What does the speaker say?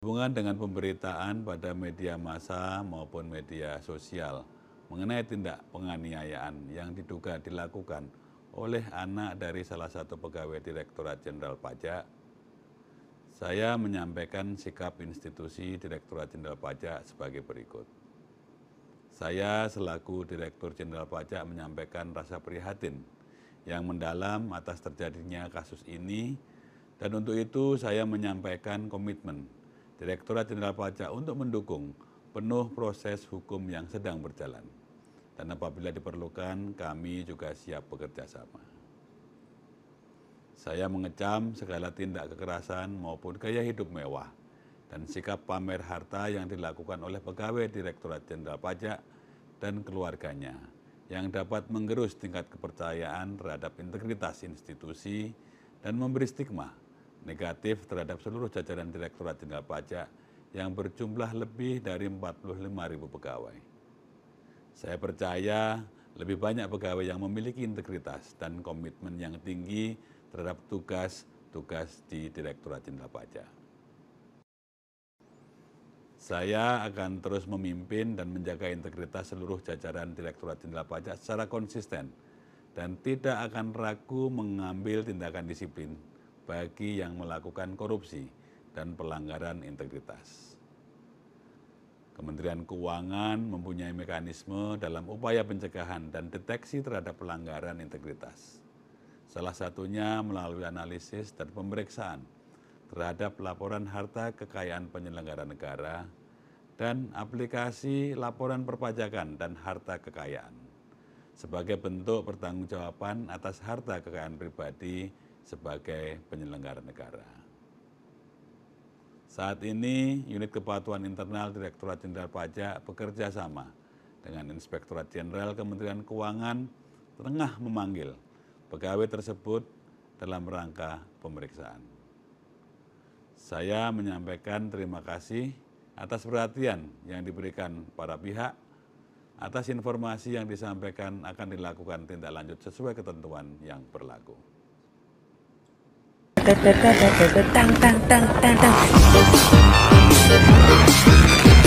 Hubungan dengan pemberitaan pada media massa maupun media sosial mengenai tindak penganiayaan yang diduga dilakukan oleh anak dari salah satu pegawai Direktorat Jenderal Pajak, saya menyampaikan sikap institusi Direktorat Jenderal Pajak sebagai berikut. Saya selaku Direktur Jenderal Pajak menyampaikan rasa prihatin yang mendalam atas terjadinya kasus ini dan untuk itu saya menyampaikan komitmen Direktorat Jenderal Pajak untuk mendukung penuh proses hukum yang sedang berjalan. Dan apabila diperlukan, kami juga siap bekerja sama. Saya mengecam segala tindak kekerasan maupun gaya hidup mewah dan sikap pamer harta yang dilakukan oleh pegawai Direktorat Jenderal Pajak dan keluarganya yang dapat menggerus tingkat kepercayaan terhadap integritas institusi dan memberi stigma negatif terhadap seluruh jajaran Direktorat Jenderal Pajak yang berjumlah lebih dari 45 ribu pegawai. Saya percaya lebih banyak pegawai yang memiliki integritas dan komitmen yang tinggi terhadap tugas-tugas di Direktorat Jenderal Pajak. Saya akan terus memimpin dan menjaga integritas seluruh jajaran Direktorat Jenderal Pajak secara konsisten dan tidak akan ragu mengambil tindakan disiplin bagi yang melakukan korupsi dan pelanggaran integritas. Kementerian Keuangan mempunyai mekanisme dalam upaya pencegahan dan deteksi terhadap pelanggaran integritas. Salah satunya melalui analisis dan pemeriksaan terhadap laporan harta kekayaan penyelenggara negara dan aplikasi laporan perpajakan dan harta kekayaan sebagai bentuk pertanggungjawaban atas harta kekayaan pribadi sebagai penyelenggara negara. Saat ini, Unit Kepatuhan Internal Direktorat Jenderal Pajak bekerja sama dengan Inspektorat Jenderal Kementerian Keuangan tengah memanggil pegawai tersebut dalam rangka pemeriksaan. Saya menyampaikan terima kasih atas perhatian yang diberikan para pihak atas informasi yang disampaikan akan dilakukan tindak lanjut sesuai ketentuan yang berlaku. Dang, dang, dang, dang, dang.